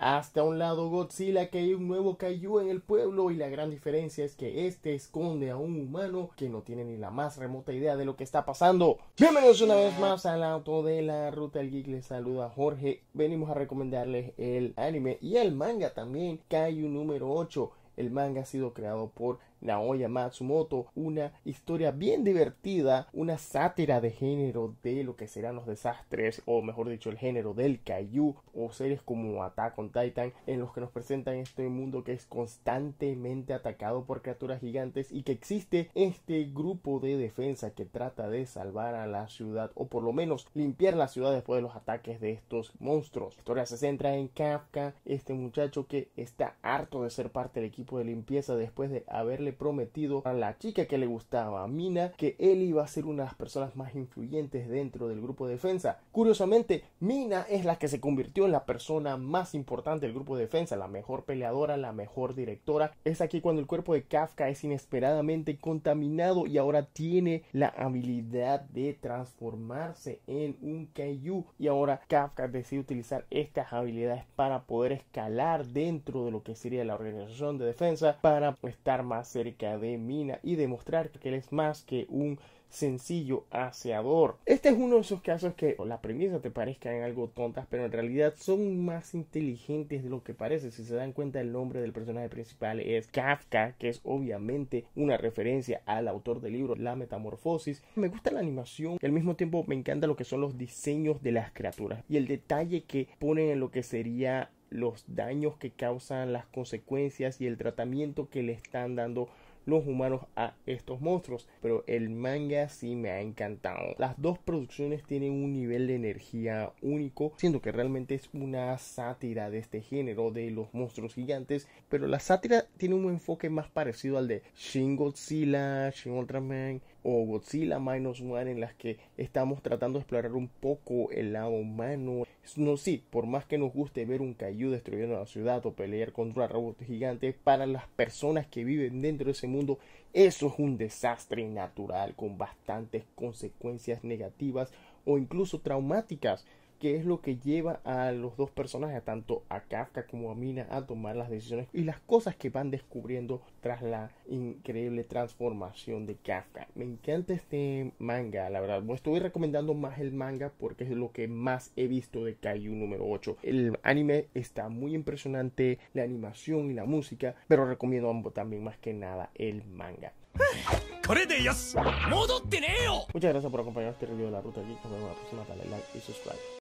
Hasta un lado Godzilla que hay un nuevo Kaiju en el pueblo y la gran diferencia es que este esconde a un humano que no tiene ni la más remota idea de lo que está pasando. Bienvenidos una vez más al auto de la ruta del geek, les saluda Jorge. Venimos a recomendarles el anime y el manga también, Kaiju número 8. El manga ha sido creado por Naoya Matsumoto, una historia bien divertida, una sátira de género de lo que serán los desastres, o mejor dicho, el género del kaiju, o seres como Attack on Titan, en los que nos presentan este mundo que es constantemente atacado por criaturas gigantes y que existe este grupo de defensa que trata de salvar a la ciudad, o por lo menos limpiar la ciudad después de los ataques de estos monstruos. La historia se centra en Kafka, este muchacho que está harto de ser parte del equipo de limpieza después de haberle prometido a la chica que le gustaba, a Mina, que él iba a ser una de las personas más influyentes dentro del grupo de defensa. Curiosamente, Mina es la que se convirtió en la persona más importante del grupo de defensa, la mejor peleadora, la mejor directora. Es aquí cuando el cuerpo de Kafka es inesperadamente contaminado y ahora tiene la habilidad de transformarse en un Kaiju. Y ahora Kafka decide utilizar estas habilidades para poder escalar dentro de lo que sería la organización de defensa para estar más de Mina y demostrar que él es más que un sencillo aseador. Este es uno de esos casos que la premisa te en algo tontas, pero en realidad son más inteligentes de lo que parece. Si se dan cuenta, el nombre del personaje principal es Kafka, que es obviamente una referencia al autor del libro La Metamorfosis. Me gusta la animación y al mismo tiempo me encanta lo que son los diseños de las criaturas y el detalle que ponen en lo que sería los daños que causan, las consecuencias y el tratamiento que le están dando los humanos a estos monstruos. Pero el manga sí me ha encantado. Las dos producciones tienen un nivel de energía único, siendo que realmente es una sátira de este género de los monstruos gigantes. Pero la sátira tiene un enfoque más parecido al de Shin Godzilla, Shin Ultraman o Godzilla Minus One, en las que estamos tratando de explorar un poco el lado humano. No, sí, por más que nos guste ver un Kaiju destruyendo la ciudad o pelear contra robots gigantes, para las personas que viven dentro de ese mundo eso es un desastre natural con bastantes consecuencias negativas o incluso traumáticas que es lo que lleva a los dos personajes, tanto a Kafka como a Mina, a tomar las decisiones y las cosas que van descubriendo tras la increíble transformación de Kafka. Me encanta este manga, la verdad. estoy recomendando más el manga porque es lo que más he visto de Kaiju número 8. El anime está muy impresionante, la animación y la música, pero recomiendo ambos también más que nada el manga. Muchas gracias por acompañarnos este review de la ruta aquí. Nos vemos la próxima. Dale like y subscribe.